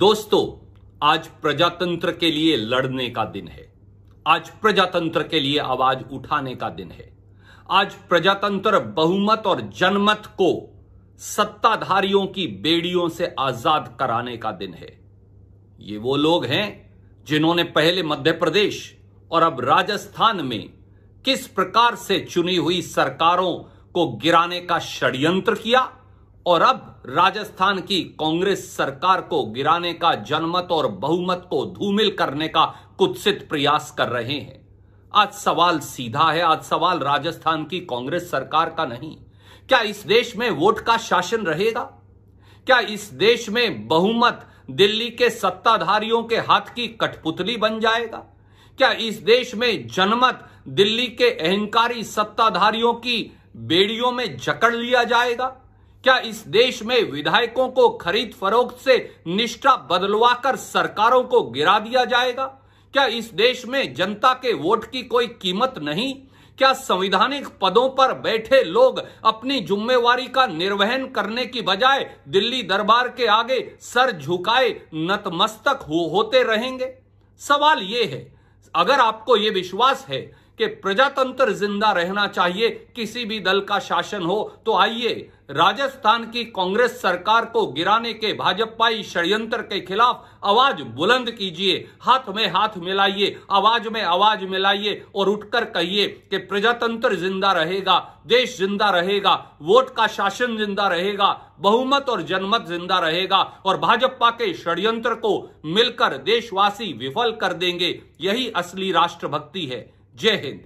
दोस्तों आज प्रजातंत्र के लिए लड़ने का दिन है आज प्रजातंत्र के लिए आवाज उठाने का दिन है आज प्रजातंत्र बहुमत और जनमत को सत्ताधारियों की बेड़ियों से आजाद कराने का दिन है ये वो लोग हैं जिन्होंने पहले मध्य प्रदेश और अब राजस्थान में किस प्रकार से चुनी हुई सरकारों को गिराने का षड्यंत्र किया और अब राजस्थान की कांग्रेस सरकार को गिराने का जनमत और बहुमत को धूमिल करने का कुत्सित प्रयास कर रहे हैं आज सवाल सीधा है आज सवाल राजस्थान की कांग्रेस सरकार का नहीं क्या इस देश में वोट का शासन रहेगा क्या इस देश में बहुमत दिल्ली के सत्ताधारियों के हाथ की कठपुतली बन जाएगा क्या इस देश में जनमत दिल्ली के अहंकारी सत्ताधारियों की बेड़ियों में जकड़ लिया जाएगा क्या इस देश में विधायकों को खरीद फरोख्त से निष्ठा बदलवाकर सरकारों को गिरा दिया जाएगा क्या इस देश में जनता के वोट की कोई कीमत नहीं क्या संविधानिक पदों पर बैठे लोग अपनी जुम्मेवारी का निर्वहन करने की बजाय दिल्ली दरबार के आगे सर झुकाए नतमस्तक हो होते रहेंगे सवाल ये है अगर आपको ये विश्वास है कि प्रजातंत्र जिंदा रहना चाहिए किसी भी दल का शासन हो तो आइए राजस्थान की कांग्रेस सरकार को गिराने के भाजपाई षड्यंत्र के खिलाफ आवाज बुलंद कीजिए हाथ में हाथ मिलाइए आवाज में आवाज मिलाइए और उठकर कहिए कि प्रजातंत्र जिंदा रहेगा देश जिंदा रहेगा वोट का शासन जिंदा रहेगा बहुमत और जनमत जिंदा रहेगा और भाजपा के षड्यंत्र को मिलकर देशवासी विफल कर देंगे यही असली राष्ट्रभक्ति है جاهد